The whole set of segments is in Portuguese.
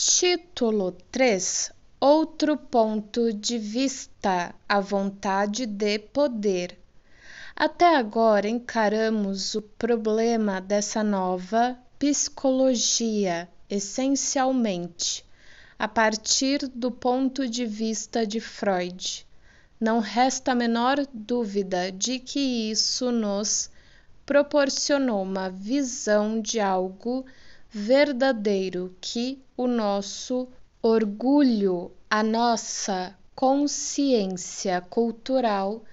Título 3 Outro ponto de vista a vontade de poder. Até agora encaramos o problema dessa nova psicologia essencialmente a partir do ponto de vista de Freud. Não resta a menor dúvida de que isso nos proporcionou uma visão de algo verdadeiro que o nosso orgulho, a nossa consciência cultural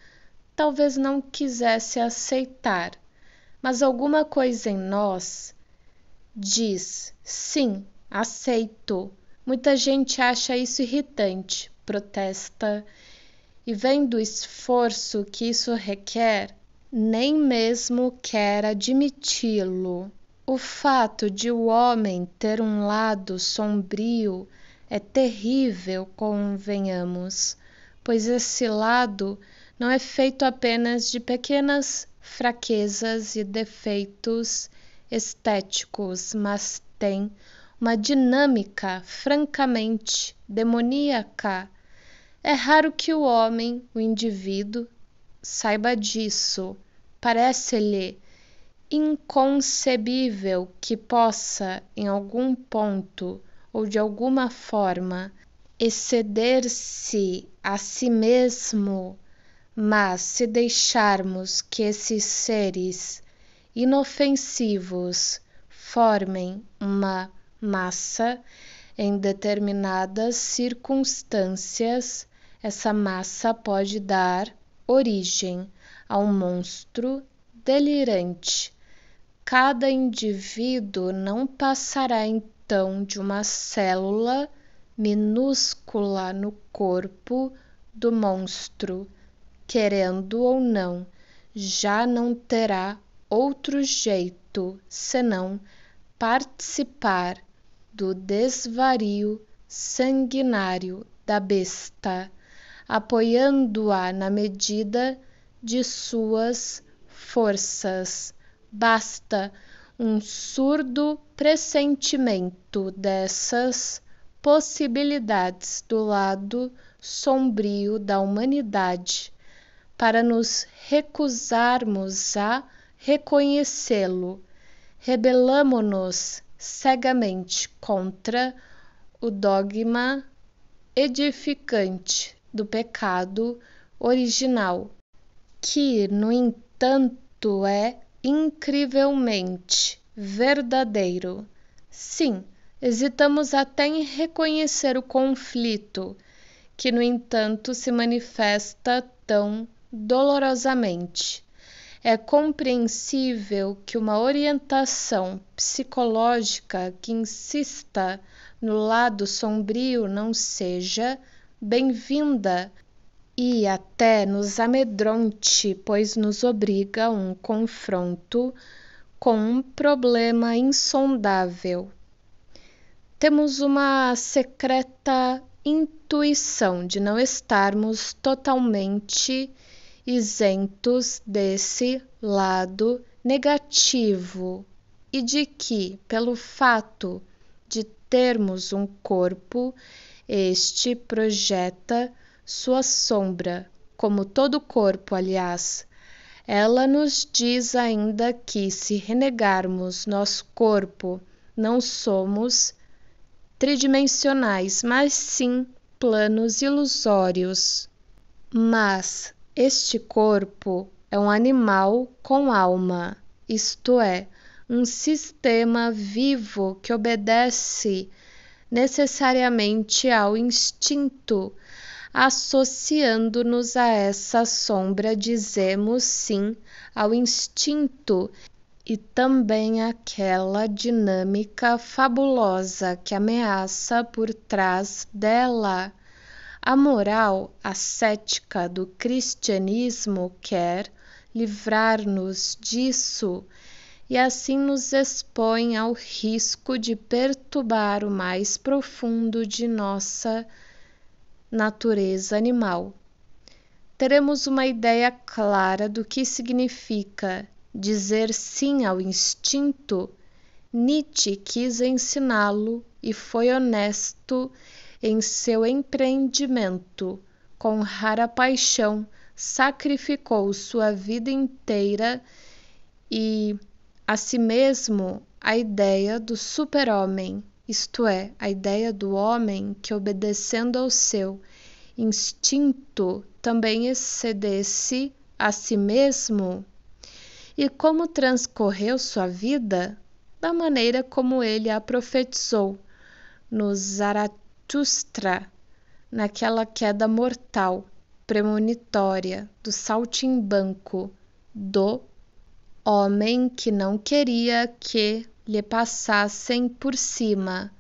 talvez não quisesse aceitar, mas alguma coisa em nós diz: sim, aceito. Muita gente acha isso irritante, protesta, e vendo o esforço que isso requer, nem mesmo quer admiti-lo. O fato de o homem ter um lado sombrio é terrível, convenhamos, pois esse lado não é feito apenas de pequenas fraquezas e defeitos estéticos, mas tem uma dinâmica francamente demoníaca. É raro que o homem, o indivíduo, saiba disso. Parece-lhe inconcebível que possa, em algum ponto ou de alguma forma, exceder-se a si mesmo, mas se deixarmos que esses seres inofensivos formem uma massa em determinadas circunstâncias, essa massa pode dar origem a um monstro delirante Cada indivíduo não passará então de uma célula minúscula no corpo do monstro, querendo ou não, já não terá outro jeito senão participar do desvario sanguinário da besta, apoiando-a na medida de suas forças basta um surdo pressentimento dessas possibilidades do lado sombrio da humanidade para nos recusarmos a reconhecê-lo. Rebelamo-nos cegamente contra o dogma edificante do pecado original, que, no entanto, é incrivelmente verdadeiro. Sim, hesitamos até em reconhecer o conflito, que, no entanto, se manifesta tão dolorosamente. É compreensível que uma orientação psicológica que insista no lado sombrio não seja bem-vinda e até nos amedronte, pois nos obriga a um confronto com um problema insondável. Temos uma secreta intuição de não estarmos totalmente isentos desse lado negativo e de que, pelo fato de termos um corpo, este projeta sua sombra, como todo corpo, aliás. Ela nos diz ainda que, se renegarmos nosso corpo, não somos tridimensionais, mas sim planos ilusórios. Mas este corpo é um animal com alma, isto é, um sistema vivo que obedece necessariamente ao instinto associando-nos a essa sombra, dizemos sim ao instinto e também àquela dinâmica fabulosa que ameaça por trás dela. A moral ascética do cristianismo quer livrar-nos disso e assim nos expõe ao risco de perturbar o mais profundo de nossa natureza animal. Teremos uma ideia clara do que significa dizer sim ao instinto. Nietzsche quis ensiná-lo e foi honesto em seu empreendimento. Com rara paixão, sacrificou sua vida inteira e a si mesmo a ideia do super-homem isto é, a ideia do homem que, obedecendo ao seu instinto, também excedesse a si mesmo? E como transcorreu sua vida? Da maneira como ele a profetizou no Zaratustra, naquela queda mortal, premonitória, do saltimbanco, do homem que não queria que lhe passassem por cima.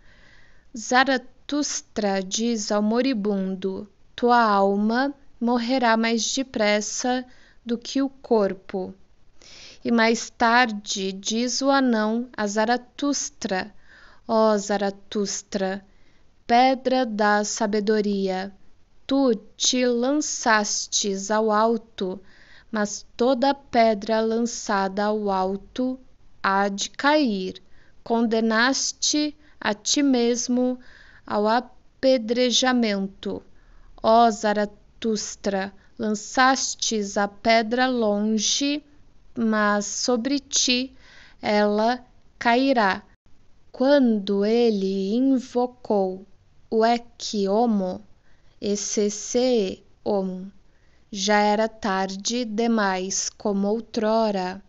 Zaratustra diz ao moribundo: Tua alma morrerá mais depressa do que o corpo. E mais tarde diz o anão a Zaratustra: Ó oh, Zaratustra, pedra da sabedoria, tu te lançastes ao alto, mas toda pedra lançada ao alto há de cair. Condenaste a ti mesmo ao apedrejamento. Ó Zaratustra, lançastes a pedra longe, mas sobre ti ela cairá. Quando ele invocou o Ekiomo, ECCE Om, já era tarde demais, como outrora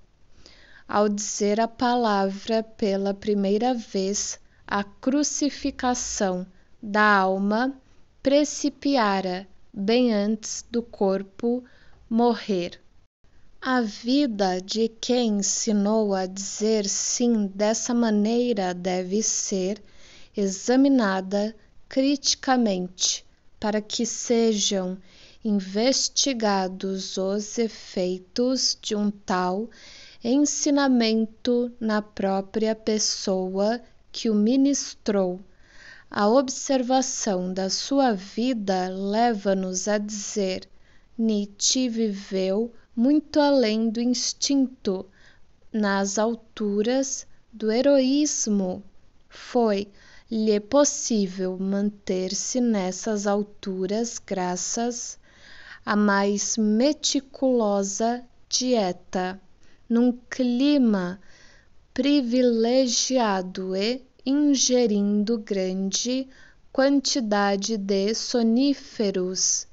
ao dizer a palavra pela primeira vez, a crucificação da alma principiara bem antes do corpo morrer. A vida de quem ensinou a dizer sim dessa maneira deve ser examinada criticamente para que sejam investigados os efeitos de um tal ensinamento na própria pessoa que o ministrou. A observação da sua vida leva-nos a dizer: Nietzsche viveu muito além do instinto, nas alturas do heroísmo. Foi-lhe é possível manter-se nessas alturas graças à mais meticulosa dieta num clima privilegiado e ingerindo grande quantidade de soníferos,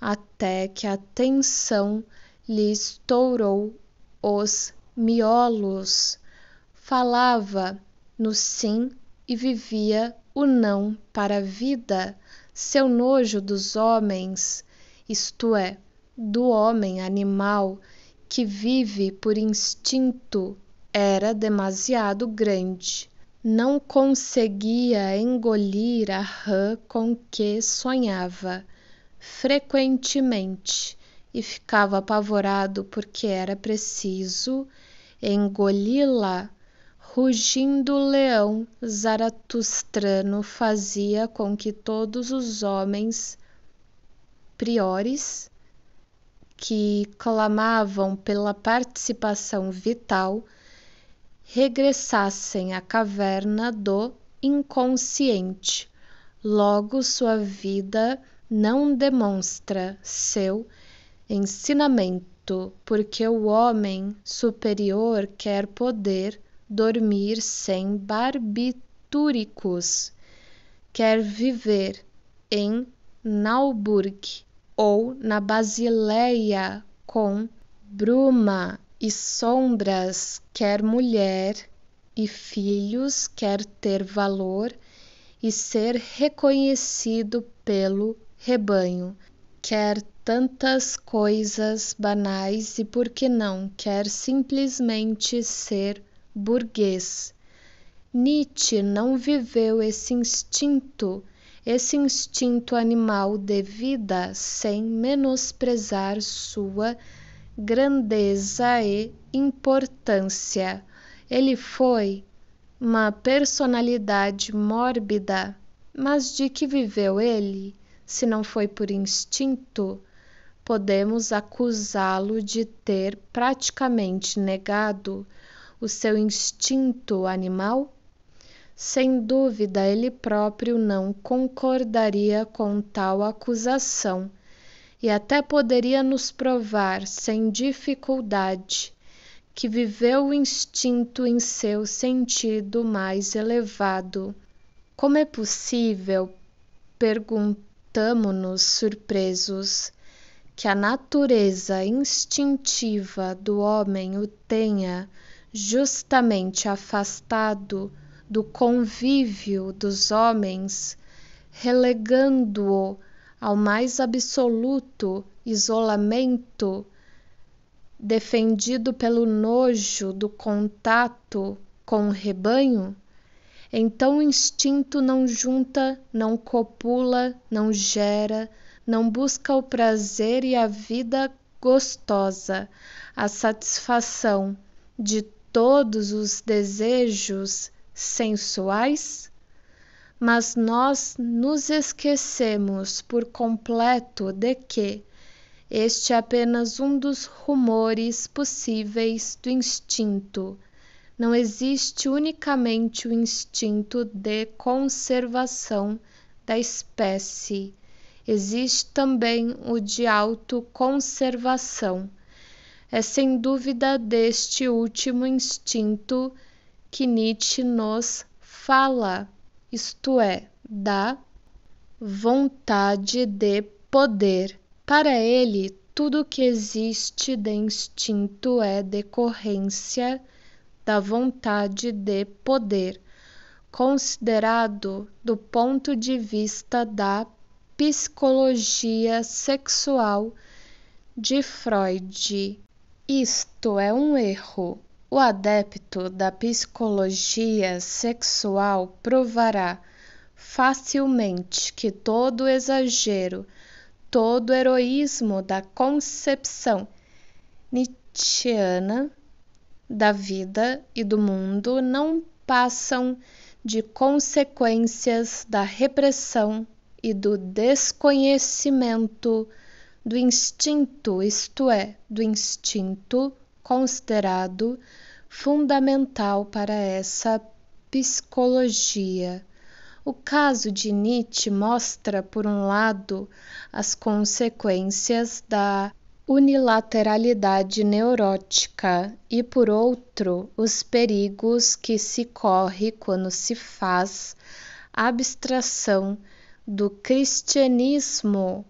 até que a tensão lhe estourou os miolos. Falava no sim e vivia o não para a vida, seu nojo dos homens, isto é, do homem animal que vive por instinto era demasiado grande. Não conseguia engolir a rã com que sonhava frequentemente e ficava apavorado porque era preciso engoli-la. Rugindo o leão zaratustrano fazia com que todos os homens priores que clamavam pela participação vital regressassem à caverna do inconsciente. Logo, sua vida não demonstra seu ensinamento, porque o homem superior quer poder dormir sem barbitúricos, quer viver em Nauburg ou na Basileia com bruma e sombras quer mulher e filhos quer ter valor e ser reconhecido pelo rebanho quer tantas coisas banais e por que não quer simplesmente ser burguês Nietzsche não viveu esse instinto esse instinto animal de vida sem menosprezar sua grandeza e importância. Ele foi uma personalidade mórbida, mas de que viveu ele? Se não foi por instinto, podemos acusá-lo de ter praticamente negado o seu instinto animal? sem dúvida ele próprio não concordaria com tal acusação, e até poderia nos provar sem dificuldade que viveu o instinto em seu sentido mais elevado. Como é possível, perguntamo-nos surpresos, que a natureza instintiva do homem o tenha justamente afastado do convívio dos homens, relegando-o ao mais absoluto isolamento, defendido pelo nojo do contato com o rebanho, então o instinto não junta, não copula, não gera, não busca o prazer e a vida gostosa, a satisfação de todos os desejos sensuais, mas nós nos esquecemos por completo de que este é apenas um dos rumores possíveis do instinto. Não existe unicamente o instinto de conservação da espécie, existe também o de autoconservação. É sem dúvida deste último instinto que Nietzsche nos fala, isto é, da vontade de poder. Para ele, tudo que existe de instinto é decorrência da vontade de poder, considerado do ponto de vista da psicologia sexual de Freud. Isto é um erro o adepto da psicologia sexual provará facilmente que todo exagero, todo heroísmo da concepção nietzscheana da vida e do mundo não passam de consequências da repressão e do desconhecimento do instinto, isto é, do instinto considerado fundamental para essa psicologia. O caso de Nietzsche mostra, por um lado, as consequências da unilateralidade neurótica e, por outro, os perigos que se corre quando se faz abstração do cristianismo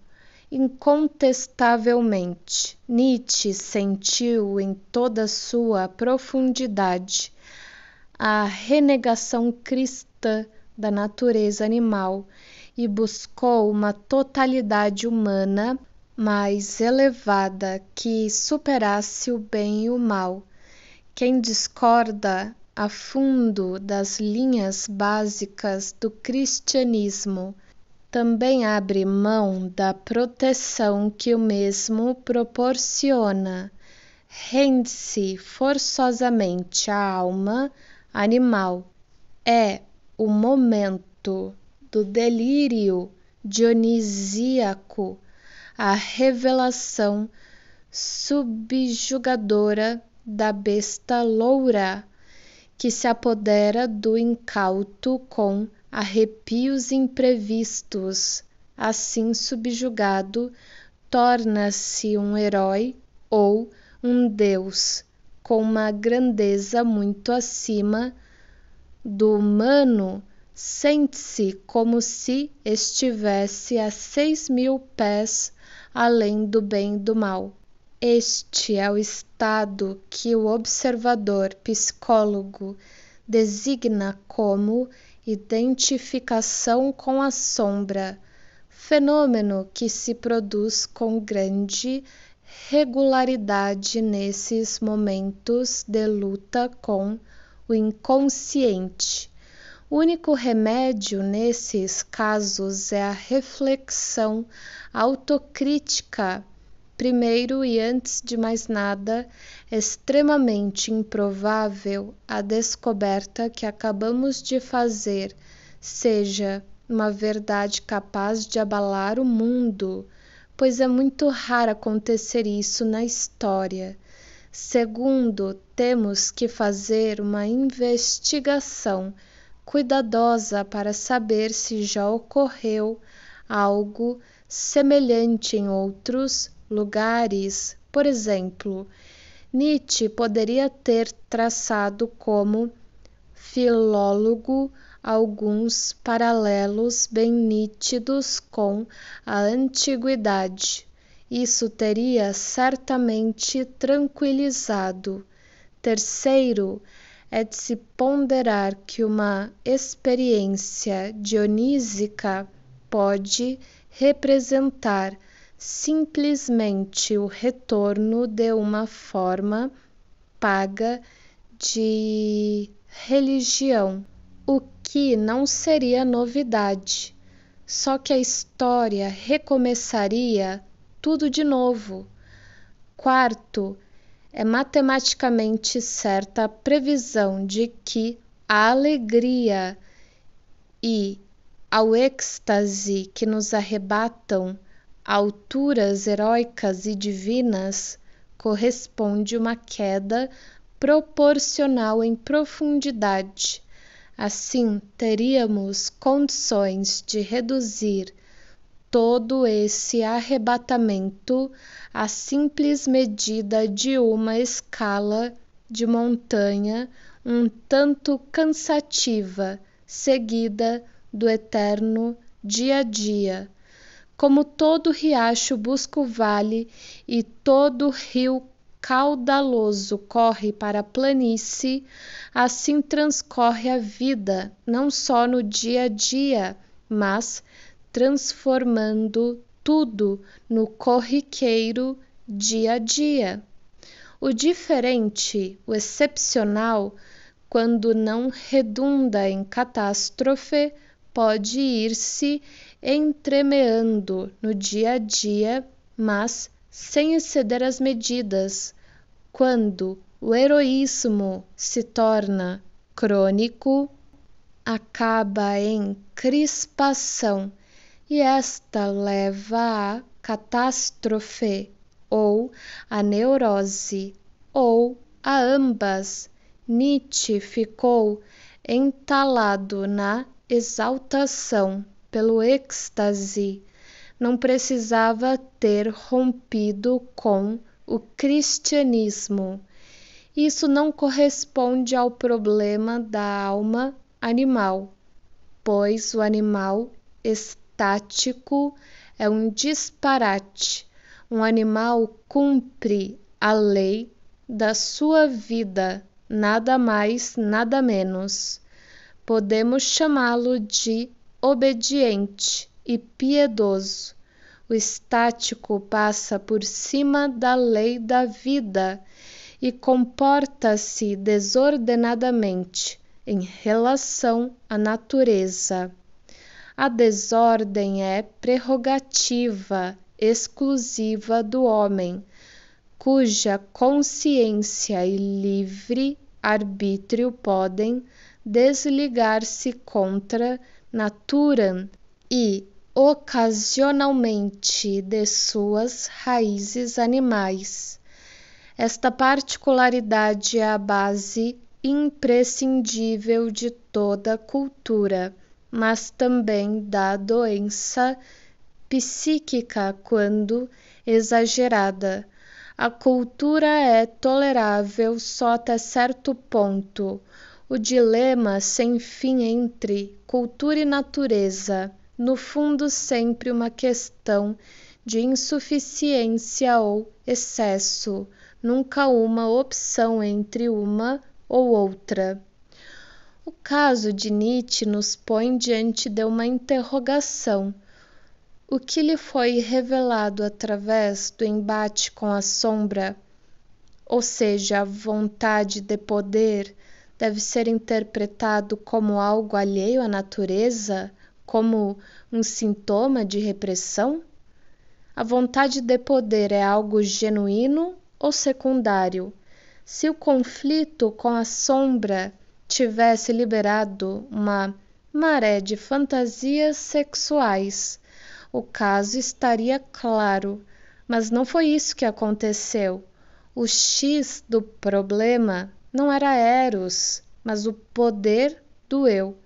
incontestavelmente. Nietzsche sentiu em toda sua profundidade a renegação cristã da natureza animal e buscou uma totalidade humana mais elevada que superasse o bem e o mal. Quem discorda a fundo das linhas básicas do cristianismo também abre mão da proteção que o mesmo proporciona, rende-se forçosamente a alma animal. É o momento do delírio dionisíaco, a revelação subjugadora da besta loura que se apodera do incauto com arrepios imprevistos. Assim subjugado, torna-se um herói ou um deus com uma grandeza muito acima do humano. Sente-se como se estivesse a seis mil pés além do bem e do mal. Este é o estado que o observador psicólogo designa como identificação com a sombra, fenômeno que se produz com grande regularidade nesses momentos de luta com o inconsciente. O único remédio nesses casos é a reflexão autocrítica Primeiro e antes de mais nada, extremamente improvável a descoberta que acabamos de fazer seja uma verdade capaz de abalar o mundo, pois é muito raro acontecer isso na história. Segundo, temos que fazer uma investigação cuidadosa para saber se já ocorreu algo semelhante em outros lugares. Por exemplo, Nietzsche poderia ter traçado como filólogo alguns paralelos bem nítidos com a antiguidade. Isso teria certamente tranquilizado. Terceiro, é de se ponderar que uma experiência dionísica pode representar simplesmente o retorno de uma forma paga de religião, o que não seria novidade. Só que a história recomeçaria tudo de novo. Quarto, é matematicamente certa a previsão de que a alegria e ao êxtase que nos arrebatam alturas heróicas e divinas, corresponde uma queda proporcional em profundidade. Assim, teríamos condições de reduzir todo esse arrebatamento à simples medida de uma escala de montanha um tanto cansativa, seguida do eterno dia a dia como todo riacho busca o vale e todo rio caudaloso corre para a planície, assim transcorre a vida, não só no dia a dia, mas transformando tudo no corriqueiro dia a dia. O diferente, o excepcional, quando não redunda em catástrofe, pode ir-se entremeando no dia a dia, mas sem exceder as medidas, quando o heroísmo se torna crônico, acaba em crispação e esta leva à catástrofe ou à neurose ou a ambas. Nietzsche ficou entalado na exaltação pelo êxtase, não precisava ter rompido com o cristianismo. Isso não corresponde ao problema da alma animal, pois o animal estático é um disparate. Um animal cumpre a lei da sua vida, nada mais, nada menos. Podemos chamá-lo de obediente e piedoso. O estático passa por cima da lei da vida e comporta-se desordenadamente em relação à natureza. A desordem é prerrogativa exclusiva do homem, cuja consciência e livre arbítrio podem desligar-se contra naturam e ocasionalmente de suas raízes animais. Esta particularidade é a base imprescindível de toda cultura, mas também da doença psíquica quando exagerada. A cultura é tolerável só até certo ponto. O dilema sem fim entre cultura e natureza, no fundo, sempre uma questão de insuficiência ou excesso, nunca uma opção entre uma ou outra. O caso de Nietzsche nos põe diante de uma interrogação. O que lhe foi revelado através do embate com a sombra, ou seja, a vontade de poder, deve ser interpretado como algo alheio à natureza, como um sintoma de repressão? A vontade de poder é algo genuíno ou secundário? Se o conflito com a sombra tivesse liberado uma maré de fantasias sexuais, o caso estaria claro, mas não foi isso que aconteceu. O X do problema não era Eros, mas o poder do eu,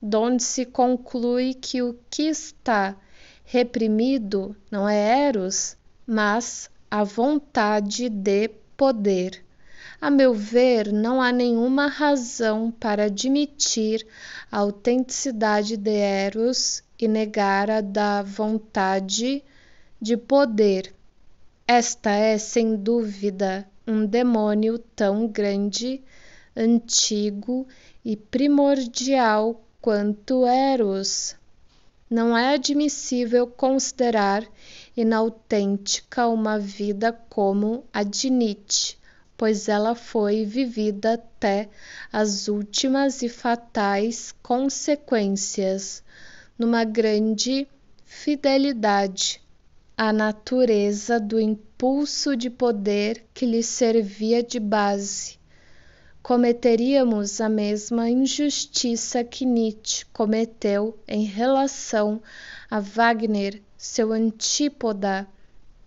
donde se conclui que o que está reprimido não é Eros, mas a vontade de poder. A meu ver, não há nenhuma razão para admitir a autenticidade de Eros e negar a da vontade de poder. Esta é, sem dúvida, um demônio tão grande, antigo e primordial quanto Eros. Não é admissível considerar inautêntica uma vida como a de Nietzsche, pois ela foi vivida até as últimas e fatais consequências, numa grande fidelidade à natureza do império pulso de poder que lhe servia de base. Cometeríamos a mesma injustiça que Nietzsche cometeu em relação a Wagner, seu antípoda.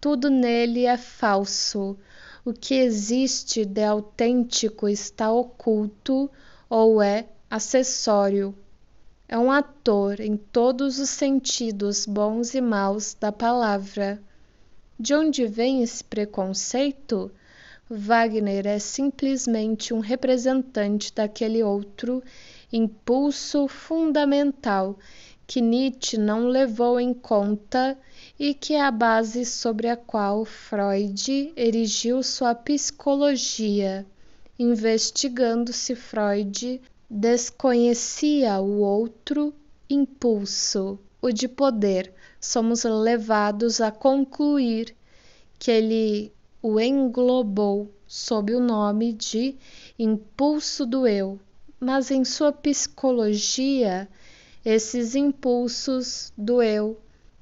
Tudo nele é falso. O que existe de autêntico está oculto ou é acessório. É um ator em todos os sentidos bons e maus da palavra. De onde vem esse preconceito? Wagner é simplesmente um representante daquele outro impulso fundamental que Nietzsche não levou em conta e que é a base sobre a qual Freud erigiu sua psicologia. Investigando-se Freud, desconhecia o outro impulso, o de poder, somos levados a concluir que ele o englobou sob o nome de impulso do eu, mas em sua psicologia, esses impulsos do eu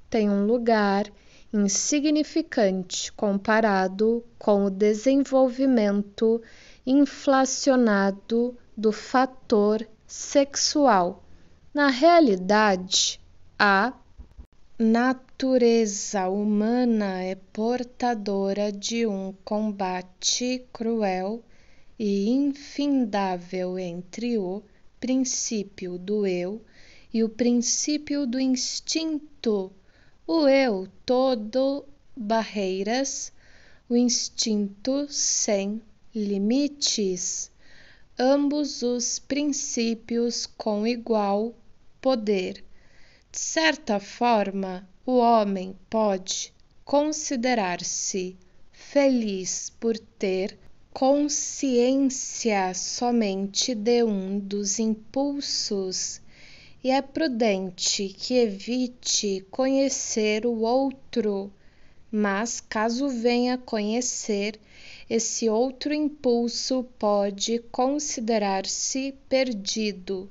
têm um lugar insignificante comparado com o desenvolvimento inflacionado do fator sexual. Na realidade, há natureza humana é portadora de um combate cruel e infindável entre o princípio do eu e o princípio do instinto. O eu todo barreiras, o instinto sem limites. Ambos os princípios com igual poder de certa forma, o homem pode considerar-se feliz por ter consciência somente de um dos impulsos e é prudente que evite conhecer o outro, mas caso venha conhecer, esse outro impulso pode considerar-se perdido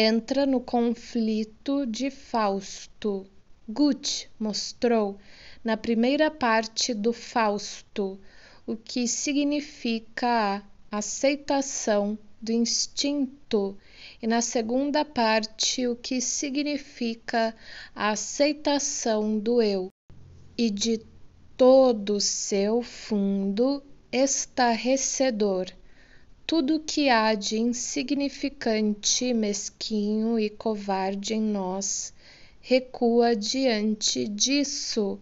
entra no conflito de Fausto. Gut mostrou na primeira parte do Fausto o que significa a aceitação do instinto e na segunda parte o que significa a aceitação do eu e de todo seu fundo estarrecedor tudo que há de insignificante, mesquinho e covarde em nós recua diante disso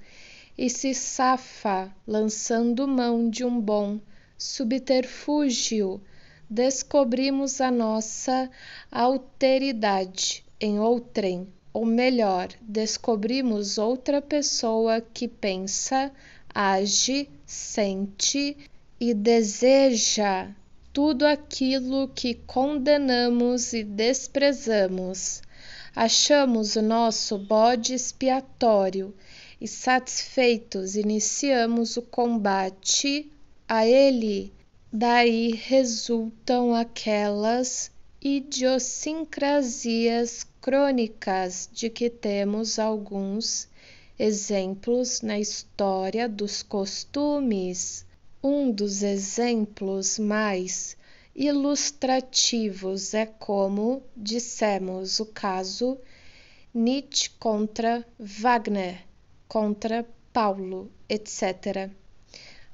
e se safa lançando mão de um bom subterfúgio. Descobrimos a nossa alteridade em outrem, ou melhor, descobrimos outra pessoa que pensa, age, sente e deseja tudo aquilo que condenamos e desprezamos. Achamos o nosso bode expiatório e, satisfeitos, iniciamos o combate a ele. Daí resultam aquelas idiosincrasias crônicas de que temos alguns exemplos na história dos costumes um dos exemplos mais ilustrativos é como dissemos o caso Nietzsche contra Wagner, contra Paulo, etc.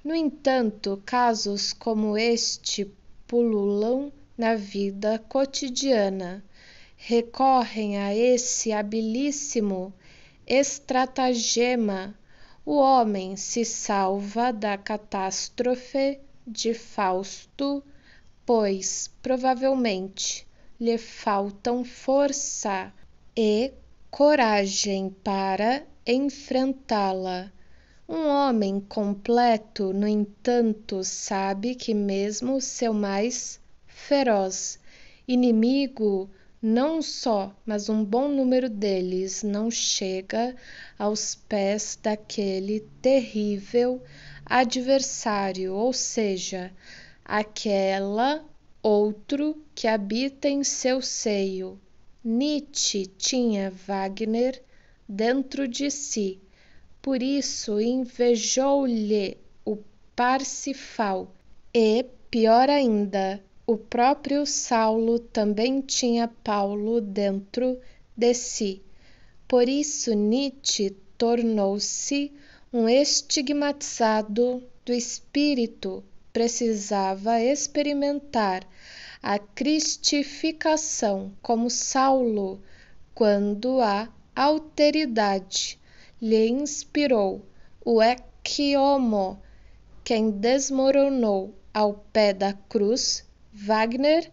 No entanto, casos como este pululam na vida cotidiana, recorrem a esse habilíssimo estratagema o homem se salva da catástrofe de Fausto, pois provavelmente lhe faltam força e coragem para enfrentá-la. Um homem completo, no entanto, sabe que mesmo seu mais feroz inimigo não só, mas um bom número deles não chega aos pés daquele terrível adversário, ou seja, aquela outro que habita em seu seio. Nietzsche tinha Wagner dentro de si, por isso invejou-lhe o Parsifal e, pior ainda, o próprio Saulo também tinha Paulo dentro de si. Por isso, Nietzsche tornou-se um estigmatizado do espírito, precisava experimentar a cristificação como Saulo, quando a alteridade lhe inspirou o equiomo, quem desmoronou ao pé da cruz Wagner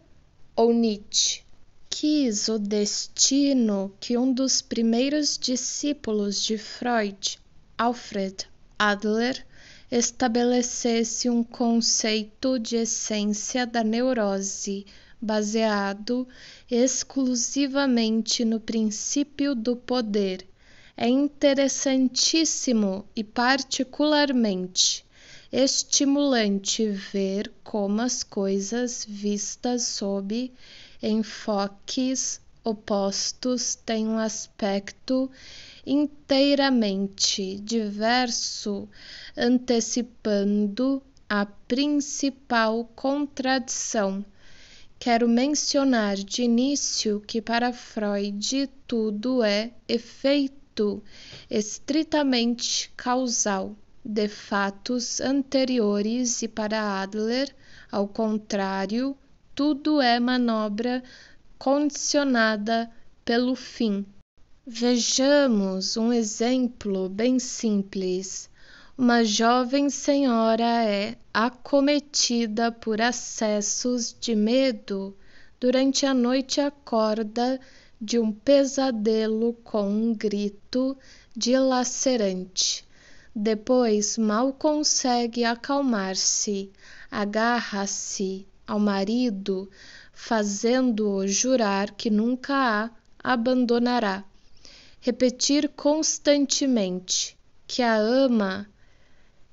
ou Nietzsche? Quis o destino que um dos primeiros discípulos de Freud, Alfred Adler, estabelecesse um conceito de essência da neurose baseado exclusivamente no princípio do poder. É interessantíssimo e, particularmente, estimulante ver como as coisas vistas sob enfoques opostos têm um aspecto inteiramente diverso, antecipando a principal contradição. Quero mencionar de início que para Freud tudo é efeito estritamente causal de fatos anteriores e para Adler, ao contrário, tudo é manobra condicionada pelo fim. Vejamos um exemplo bem simples. Uma jovem senhora é acometida por acessos de medo. Durante a noite, acorda de um pesadelo com um grito dilacerante. Depois mal consegue acalmar-se, agarra-se ao marido, fazendo-o jurar que nunca a abandonará. Repetir constantemente que a ama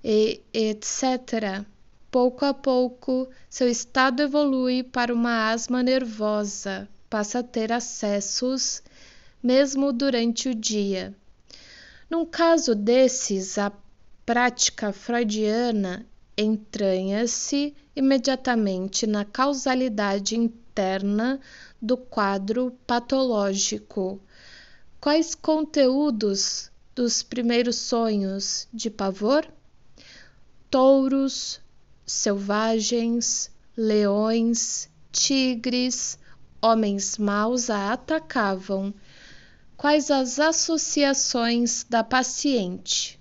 e etc. Pouco a pouco, seu estado evolui para uma asma nervosa, passa a ter acessos mesmo durante o dia. Num caso desses, a prática freudiana entranha-se imediatamente na causalidade interna do quadro patológico. Quais conteúdos dos primeiros sonhos de pavor? Touros, selvagens, leões, tigres, homens maus a atacavam quais as associações da paciente.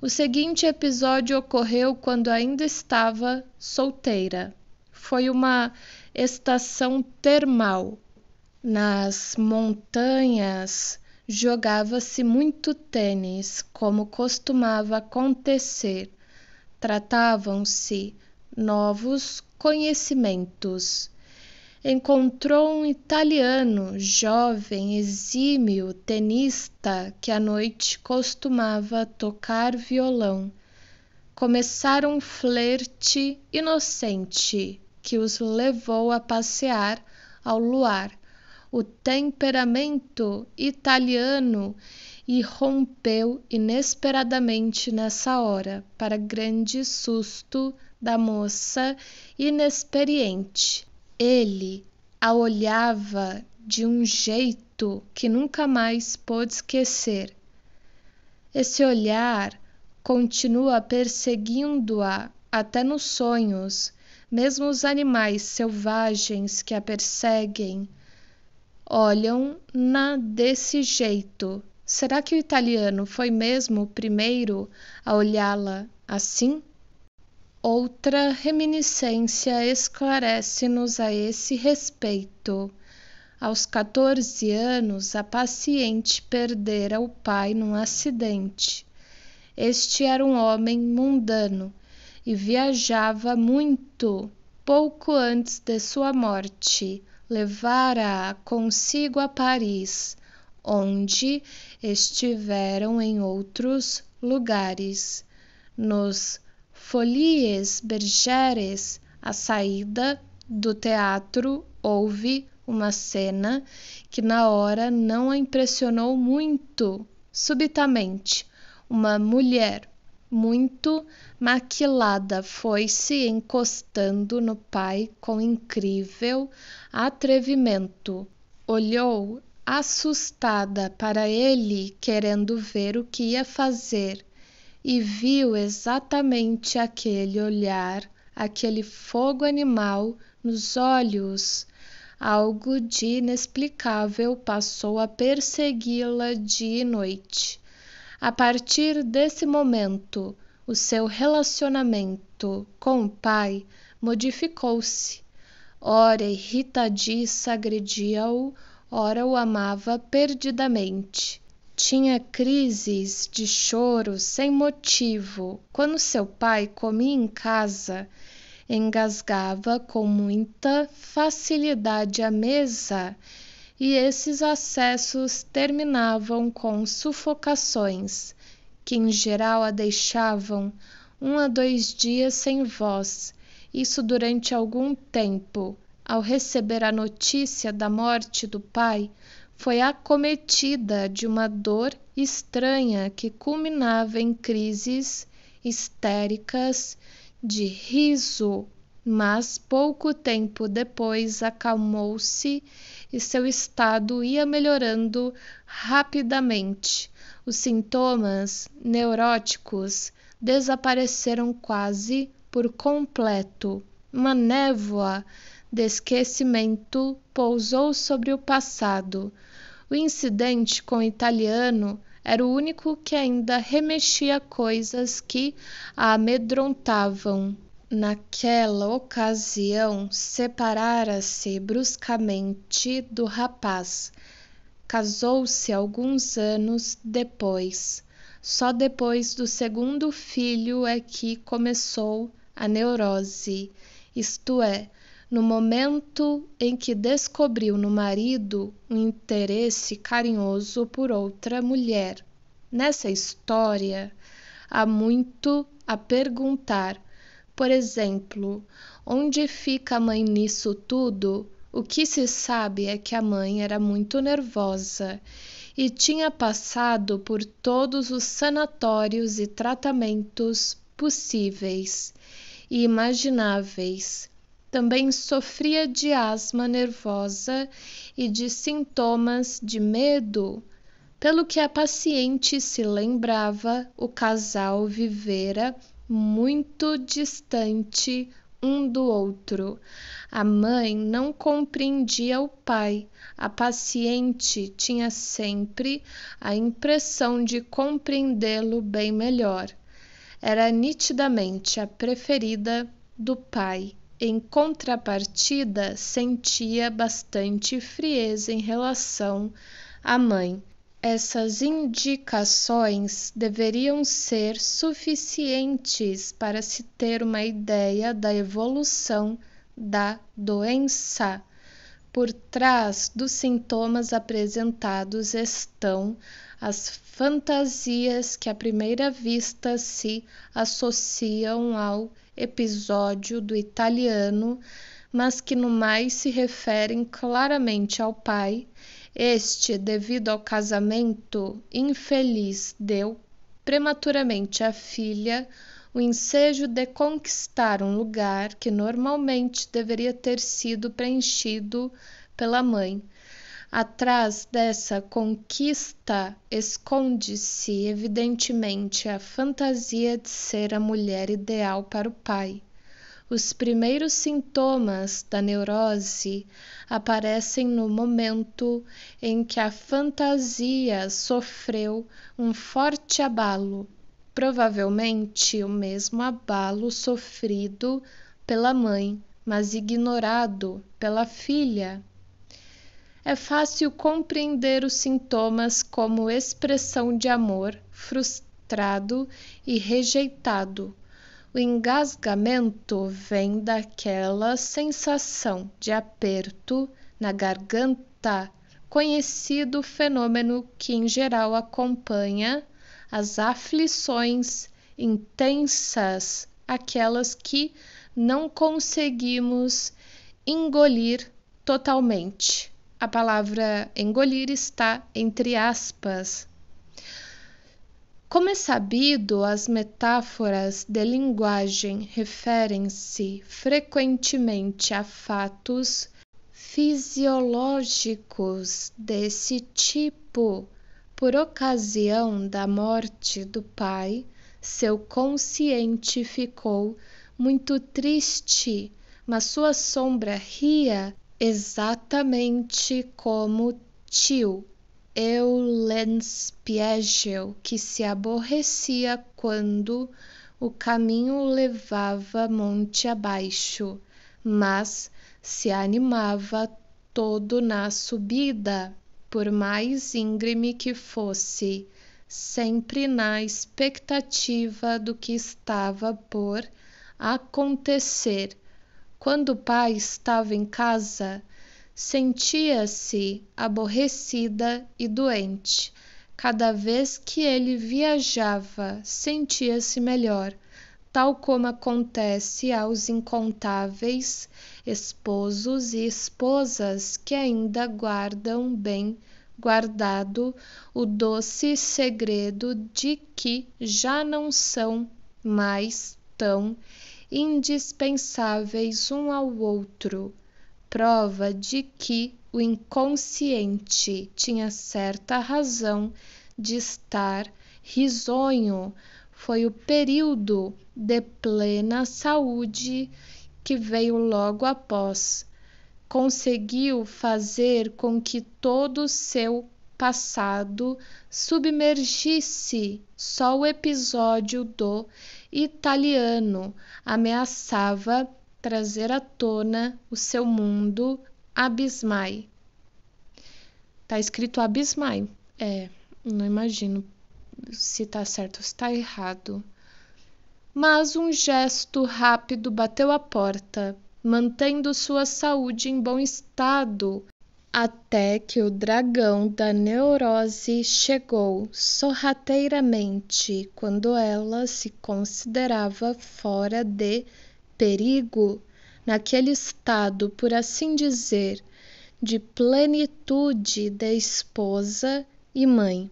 O seguinte episódio ocorreu quando ainda estava solteira. Foi uma estação termal. Nas montanhas jogava-se muito tênis, como costumava acontecer. Tratavam-se novos conhecimentos encontrou um italiano, jovem, exímio, tenista, que à noite costumava tocar violão. Começaram um flerte inocente que os levou a passear ao luar. O temperamento italiano irrompeu inesperadamente nessa hora, para grande susto da moça inexperiente ele a olhava de um jeito que nunca mais pôde esquecer. Esse olhar continua perseguindo-a até nos sonhos, mesmo os animais selvagens que a perseguem olham na desse jeito. Será que o italiano foi mesmo o primeiro a olhá-la assim? Outra reminiscência esclarece-nos a esse respeito. Aos 14 anos, a paciente perdera o pai num acidente. Este era um homem mundano e viajava muito pouco antes de sua morte. Levara-a consigo a Paris, onde estiveram em outros lugares. Nos Folies Bergeres, a saída do teatro, houve uma cena que na hora não a impressionou muito. Subitamente, uma mulher muito maquilada foi se encostando no pai com incrível atrevimento. Olhou assustada para ele, querendo ver o que ia fazer e viu exatamente aquele olhar, aquele fogo animal nos olhos. Algo de inexplicável passou a persegui-la de noite. A partir desse momento, o seu relacionamento com o pai modificou-se. Ora irritadiça agredia-o, ora o amava perdidamente. Tinha crises de choro sem motivo quando seu pai comia em casa. Engasgava com muita facilidade a mesa e esses acessos terminavam com sufocações, que em geral a deixavam um a dois dias sem voz, isso durante algum tempo. Ao receber a notícia da morte do pai, foi acometida de uma dor estranha que culminava em crises histéricas de riso, mas pouco tempo depois acalmou-se e seu estado ia melhorando rapidamente. Os sintomas neuróticos desapareceram quase por completo. Uma névoa de esquecimento pousou sobre o passado. O incidente com o italiano era o único que ainda remexia coisas que a amedrontavam. Naquela ocasião, separara-se bruscamente do rapaz. Casou-se alguns anos depois. Só depois do segundo filho é que começou a neurose, isto é, no momento em que descobriu no marido um interesse carinhoso por outra mulher. Nessa história, há muito a perguntar. Por exemplo, onde fica a mãe nisso tudo? O que se sabe é que a mãe era muito nervosa e tinha passado por todos os sanatórios e tratamentos possíveis e imagináveis. Também sofria de asma nervosa e de sintomas de medo. Pelo que a paciente se lembrava, o casal vivera muito distante um do outro. A mãe não compreendia o pai. A paciente tinha sempre a impressão de compreendê-lo bem melhor. Era nitidamente a preferida do pai. Em contrapartida, sentia bastante frieza em relação à mãe. Essas indicações deveriam ser suficientes para se ter uma ideia da evolução da doença. Por trás dos sintomas apresentados estão as fantasias que à primeira vista se associam ao episódio do italiano, mas que no mais se referem claramente ao pai, este, devido ao casamento infeliz, deu prematuramente à filha o ensejo de conquistar um lugar que normalmente deveria ter sido preenchido pela mãe Atrás dessa conquista esconde-se, evidentemente, a fantasia de ser a mulher ideal para o pai. Os primeiros sintomas da neurose aparecem no momento em que a fantasia sofreu um forte abalo, provavelmente o mesmo abalo sofrido pela mãe, mas ignorado pela filha é fácil compreender os sintomas como expressão de amor frustrado e rejeitado. O engasgamento vem daquela sensação de aperto na garganta, conhecido fenômeno que em geral acompanha as aflições intensas, aquelas que não conseguimos engolir totalmente. A palavra engolir está entre aspas. Como é sabido, as metáforas de linguagem referem-se frequentemente a fatos fisiológicos desse tipo por ocasião da morte do pai, seu consciente ficou muito triste, mas sua sombra ria exatamente como tio Eulenspiegel, que se aborrecia quando o caminho levava monte abaixo, mas se animava todo na subida, por mais íngreme que fosse, sempre na expectativa do que estava por acontecer quando o pai estava em casa, sentia-se aborrecida e doente. Cada vez que ele viajava, sentia-se melhor, tal como acontece aos incontáveis esposos e esposas que ainda guardam bem guardado o doce segredo de que já não são mais tão indispensáveis um ao outro, prova de que o inconsciente tinha certa razão de estar risonho foi o período de plena saúde que veio logo após. Conseguiu fazer com que todo o seu passado submergisse só o episódio do italiano ameaçava trazer à tona o seu mundo abismai. Tá escrito abismai. É, não imagino se tá certo ou se tá errado. Mas um gesto rápido bateu a porta, mantendo sua saúde em bom estado até que o dragão da neurose chegou sorrateiramente quando ela se considerava fora de perigo, naquele estado, por assim dizer, de plenitude de esposa e mãe.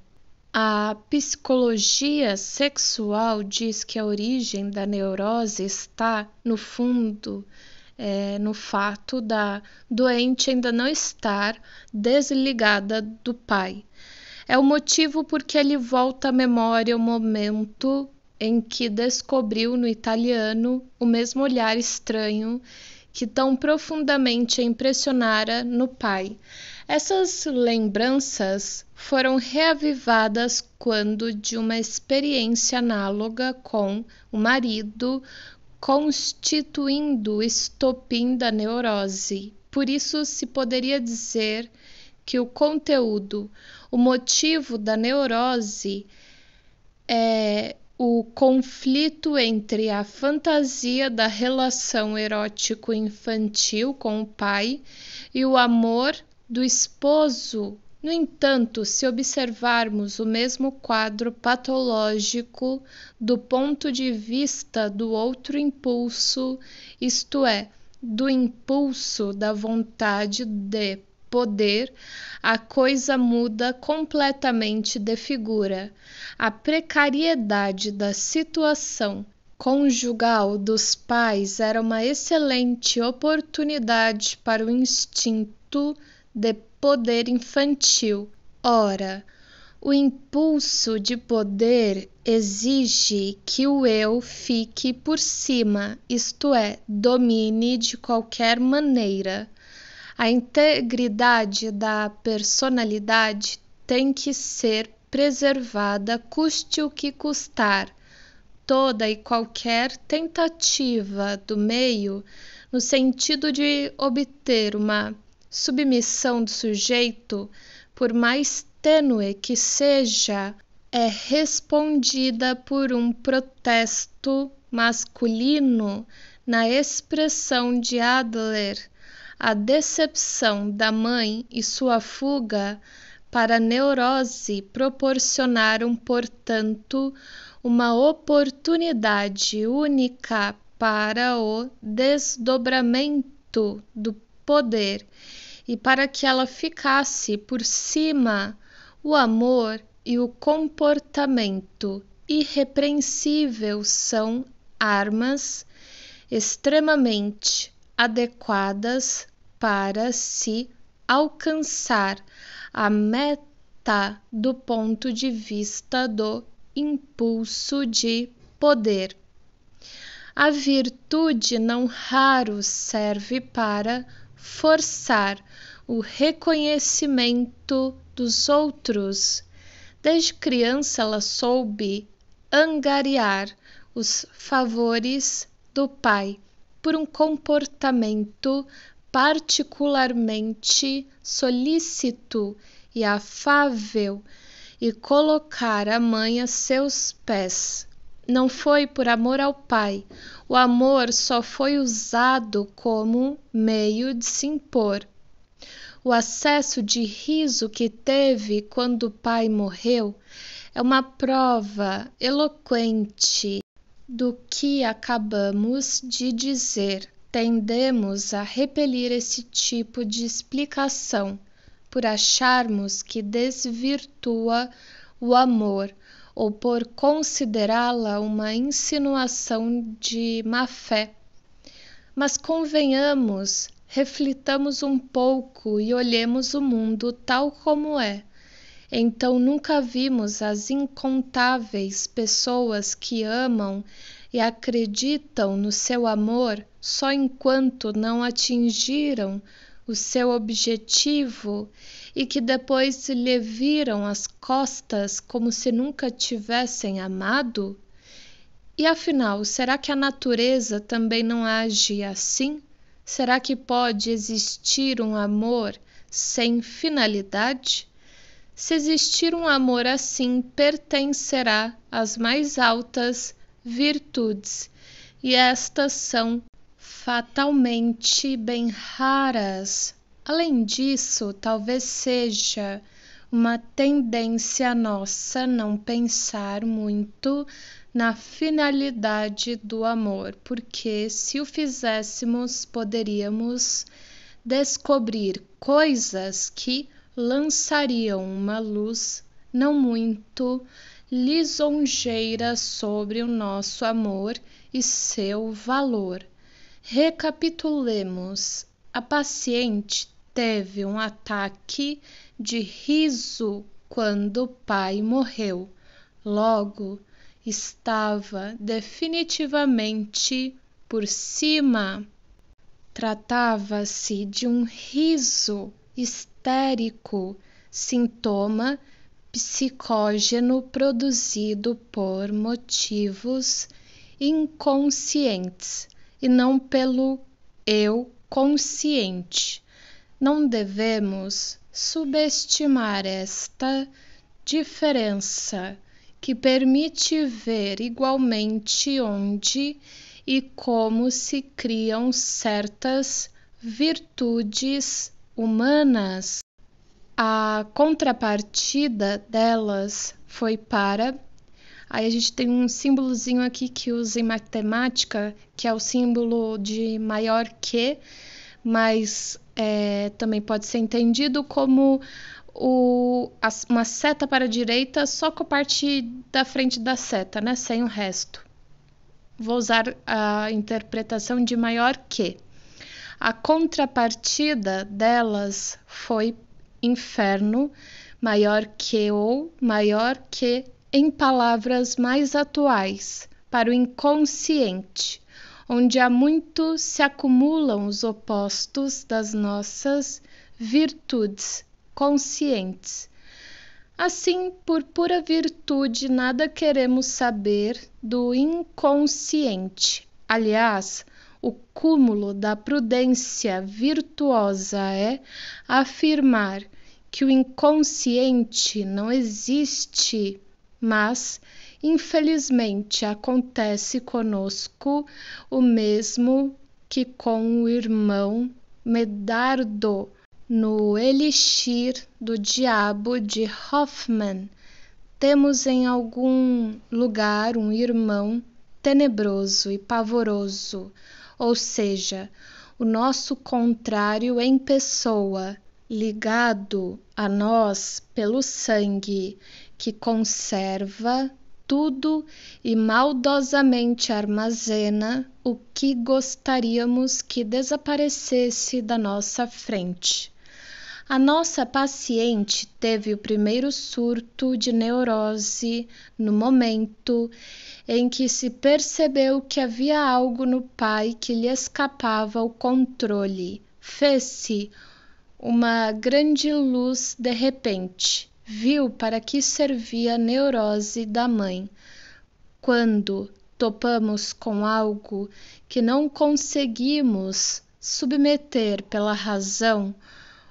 A psicologia sexual diz que a origem da neurose está, no fundo, é, no fato da doente ainda não estar desligada do pai. É o motivo porque ele volta à memória o momento em que descobriu no italiano o mesmo olhar estranho que tão profundamente impressionara no pai. Essas lembranças foram reavivadas quando, de uma experiência análoga com o marido, constituindo o estopim da neurose. Por isso, se poderia dizer que o conteúdo, o motivo da neurose é o conflito entre a fantasia da relação erótico infantil com o pai e o amor do esposo no entanto, se observarmos o mesmo quadro patológico do ponto de vista do outro impulso, isto é, do impulso da vontade de poder, a coisa muda completamente de figura. A precariedade da situação conjugal dos pais era uma excelente oportunidade para o instinto de poder infantil. Ora, o impulso de poder exige que o eu fique por cima, isto é, domine de qualquer maneira. A integridade da personalidade tem que ser preservada, custe o que custar. Toda e qualquer tentativa do meio, no sentido de obter uma submissão do sujeito, por mais tênue que seja, é respondida por um protesto masculino na expressão de Adler, a decepção da mãe e sua fuga para a neurose proporcionaram, portanto, uma oportunidade única para o desdobramento do poder e para que ela ficasse por cima o amor e o comportamento irrepreensível são armas extremamente adequadas para se alcançar a meta do ponto de vista do impulso de poder. A virtude não raro serve para forçar o reconhecimento dos outros. Desde criança ela soube angariar os favores do pai por um comportamento particularmente solícito e afável e colocar a mãe a seus pés. Não foi por amor ao Pai. O amor só foi usado como meio de se impor. O acesso de riso que teve quando o pai morreu é uma prova eloquente do que acabamos de dizer. Tendemos a repelir esse tipo de explicação por acharmos que desvirtua o amor ou por considerá-la uma insinuação de má fé. Mas convenhamos, reflitamos um pouco e olhemos o mundo tal como é. Então nunca vimos as incontáveis pessoas que amam e acreditam no seu amor só enquanto não atingiram o seu objetivo e que depois lhe viram as costas como se nunca tivessem amado? E afinal, será que a natureza também não age assim? Será que pode existir um amor sem finalidade? Se existir um amor assim, pertencerá às mais altas virtudes, e estas são fatalmente bem raras. Além disso, talvez seja uma tendência nossa não pensar muito na finalidade do amor, porque se o fizéssemos, poderíamos descobrir coisas que lançariam uma luz não muito lisonjeira sobre o nosso amor e seu valor. Recapitulemos: a paciente teve um ataque de riso quando o pai morreu, logo, estava definitivamente por cima. Tratava-se de um riso histérico, sintoma psicógeno produzido por motivos inconscientes e não pelo eu consciente. Não devemos subestimar esta diferença que permite ver igualmente onde e como se criam certas virtudes humanas. A contrapartida delas foi para Aí a gente tem um símbolozinho aqui que usa em matemática, que é o símbolo de maior que, mas é, também pode ser entendido como o, a, uma seta para a direita só com a parte da frente da seta, né? sem o resto. Vou usar a interpretação de maior que. A contrapartida delas foi inferno maior que ou maior que em palavras mais atuais para o inconsciente, onde há muito se acumulam os opostos das nossas virtudes conscientes. Assim, por pura virtude, nada queremos saber do inconsciente. Aliás, o cúmulo da prudência virtuosa é afirmar que o inconsciente não existe mas infelizmente acontece conosco o mesmo que com o irmão Medardo no Elixir do Diabo de Hoffmann. Temos em algum lugar um irmão tenebroso e pavoroso, ou seja, o nosso contrário em pessoa, ligado a nós pelo sangue que conserva tudo e maldosamente armazena o que gostaríamos que desaparecesse da nossa frente. A nossa paciente teve o primeiro surto de neurose no momento em que se percebeu que havia algo no pai que lhe escapava o controle. Fez-se uma grande luz de repente viu para que servia a neurose da mãe. Quando topamos com algo que não conseguimos submeter pela razão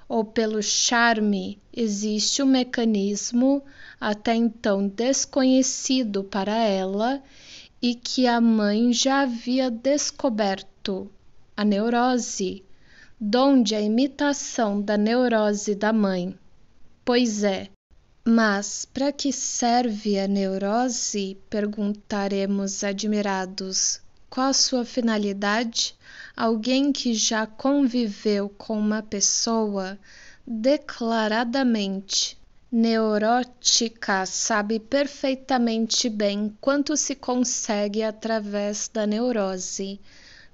ou pelo charme, existe um mecanismo até então desconhecido para ela e que a mãe já havia descoberto: a neurose, donde a imitação da neurose da mãe. Pois é, mas para que serve a neurose? Perguntaremos admirados. Qual a sua finalidade? Alguém que já conviveu com uma pessoa declaradamente neurótica sabe perfeitamente bem quanto se consegue através da neurose.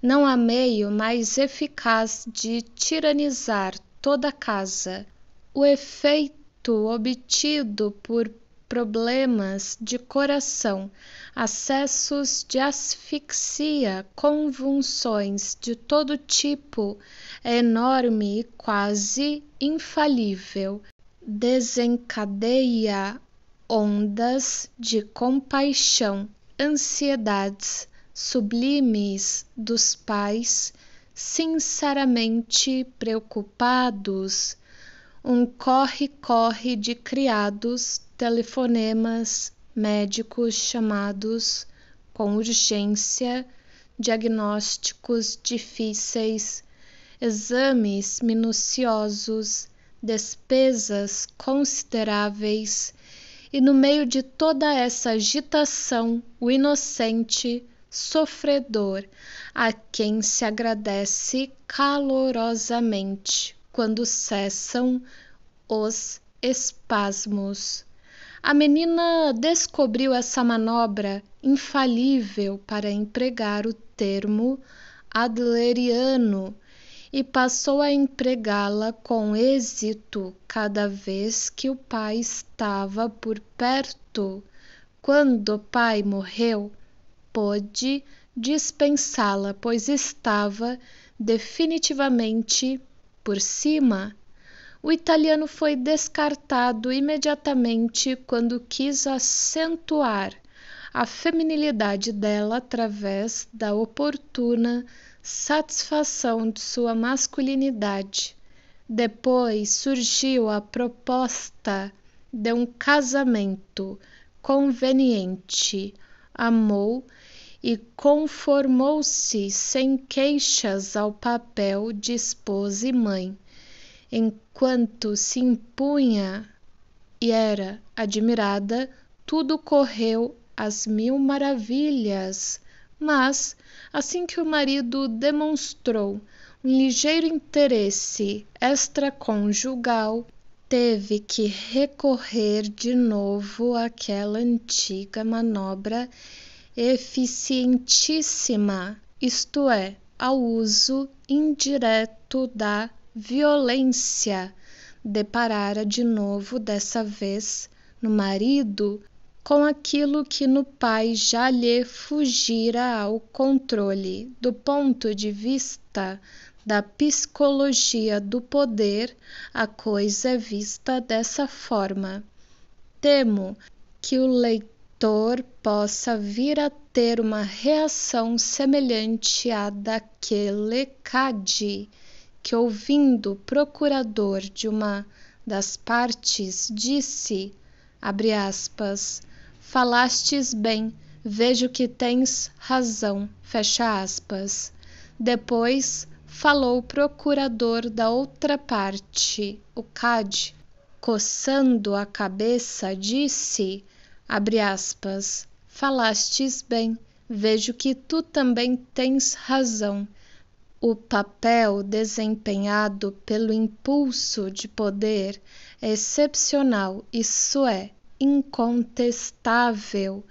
Não há meio mais eficaz de tiranizar toda a casa. O efeito obtido por problemas de coração, acessos de asfixia, convulsões de todo tipo, é enorme e quase infalível. Desencadeia ondas de compaixão, ansiedades sublimes dos pais, sinceramente preocupados um corre-corre de criados, telefonemas, médicos chamados com urgência, diagnósticos difíceis, exames minuciosos, despesas consideráveis, e no meio de toda essa agitação, o inocente, sofredor, a quem se agradece calorosamente quando cessam os espasmos. A menina descobriu essa manobra infalível para empregar o termo adleriano e passou a empregá-la com êxito cada vez que o pai estava por perto. Quando o pai morreu, pôde dispensá-la, pois estava definitivamente por cima, o italiano foi descartado imediatamente quando quis acentuar a feminilidade dela através da oportuna satisfação de sua masculinidade. Depois surgiu a proposta de um casamento conveniente. Amou e conformou-se sem queixas ao papel de esposa e mãe, enquanto se impunha e era admirada, tudo correu às mil maravilhas. Mas, assim que o marido demonstrou um ligeiro interesse extraconjugal, teve que recorrer de novo àquela antiga manobra eficientíssima, isto é, ao uso indireto da violência. Deparara de novo, dessa vez, no marido, com aquilo que no pai já lhe fugira ao controle do ponto de vista da psicologia do poder, a coisa é vista dessa forma. Temo que o leitor leitor possa vir a ter uma reação semelhante à daquele Cade, que, ouvindo o procurador de uma das partes, disse, abre aspas, falastes bem, vejo que tens razão, fecha aspas. Depois falou o procurador da outra parte, o Cade, coçando a cabeça, disse, abre aspas, falastes bem, vejo que tu também tens razão. O papel desempenhado pelo impulso de poder é excepcional, isso é, incontestável.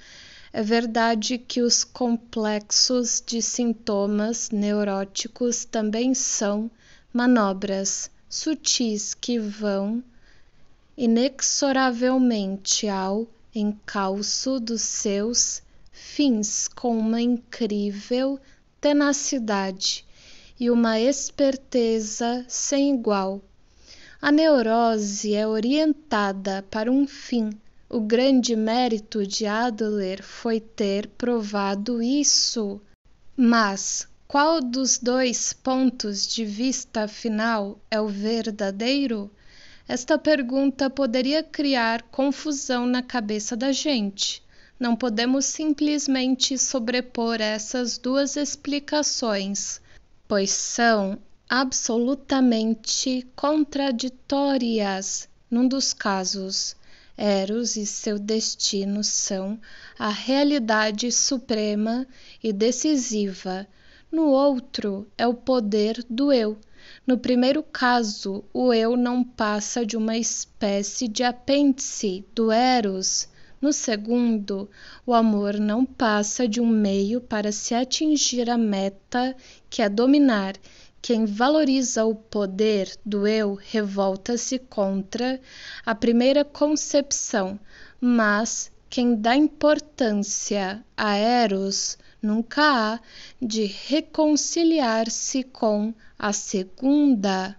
É verdade que os complexos de sintomas neuróticos também são manobras sutis que vão inexoravelmente ao encalço dos seus fins com uma incrível tenacidade e uma esperteza sem igual. A neurose é orientada para um fim. O grande mérito de Adler foi ter provado isso. Mas qual dos dois pontos de vista final é o verdadeiro? Esta pergunta poderia criar confusão na cabeça da gente. Não podemos simplesmente sobrepor essas duas explicações, pois são absolutamente contraditórias. Num dos casos, Eros e seu destino são a realidade suprema e decisiva. No outro é o poder do eu, no primeiro caso, o eu não passa de uma espécie de apêndice do Eros. No segundo, o amor não passa de um meio para se atingir a meta, que é dominar. Quem valoriza o poder do eu revolta-se contra a primeira concepção, mas quem dá importância a Eros nunca há de reconciliar-se com a segunda